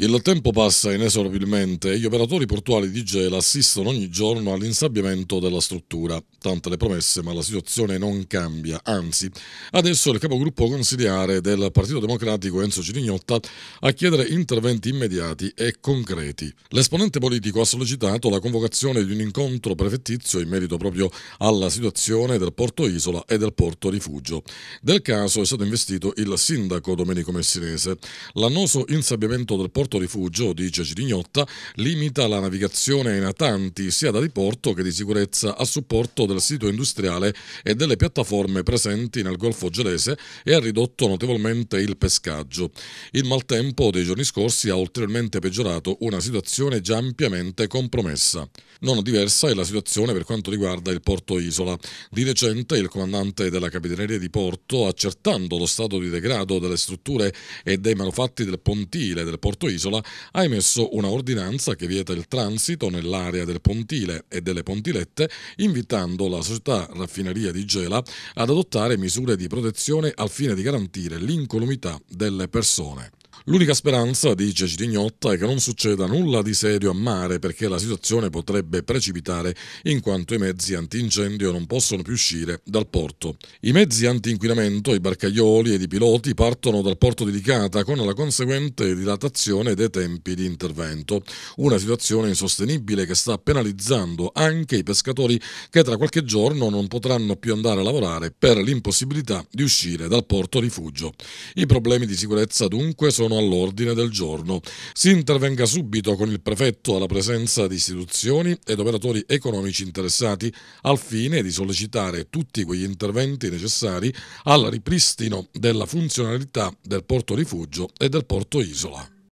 Il tempo passa inesorabilmente e gli operatori portuali di Gela assistono ogni giorno all'insabbiamento della struttura tante le promesse, ma la situazione non cambia. Anzi, adesso il capogruppo consigliare del Partito Democratico Enzo Cirignotta a chiedere interventi immediati e concreti. L'esponente politico ha sollecitato la convocazione di un incontro prefettizio in merito proprio alla situazione del porto Isola e del porto Rifugio. Del caso è stato investito il sindaco Domenico Messinese. L'annoso insabbiamento del porto Rifugio, dice Cirignotta, limita la navigazione ai natanti sia da diporto che di sicurezza a supporto del sito industriale e delle piattaforme presenti nel Golfo Gelese e ha ridotto notevolmente il pescaggio. Il maltempo dei giorni scorsi ha ulteriormente peggiorato una situazione già ampiamente compromessa. Non diversa è la situazione per quanto riguarda il porto Isola. Di recente il comandante della Capitaneria di Porto, accertando lo stato di degrado delle strutture e dei manufatti del pontile del porto Isola, ha emesso una ordinanza che vieta il transito nell'area del pontile e delle pontilette, invitando invitando la società raffineria di Gela ad adottare misure di protezione al fine di garantire l'incolumità delle persone. L'unica speranza, dice Cirignotta, è che non succeda nulla di serio a mare perché la situazione potrebbe precipitare in quanto i mezzi antincendio non possono più uscire dal porto. I mezzi antinquinamento, i barcaioli ed i piloti partono dal porto di Licata con la conseguente dilatazione dei tempi di intervento. Una situazione insostenibile che sta penalizzando anche i pescatori che tra qualche giorno non potranno più andare a lavorare per l'impossibilità di uscire dal porto rifugio. I problemi di sicurezza dunque sono sono all'ordine del giorno. Si intervenga subito con il prefetto alla presenza di istituzioni ed operatori economici interessati al fine di sollecitare tutti quegli interventi necessari al ripristino della funzionalità del porto rifugio e del porto isola.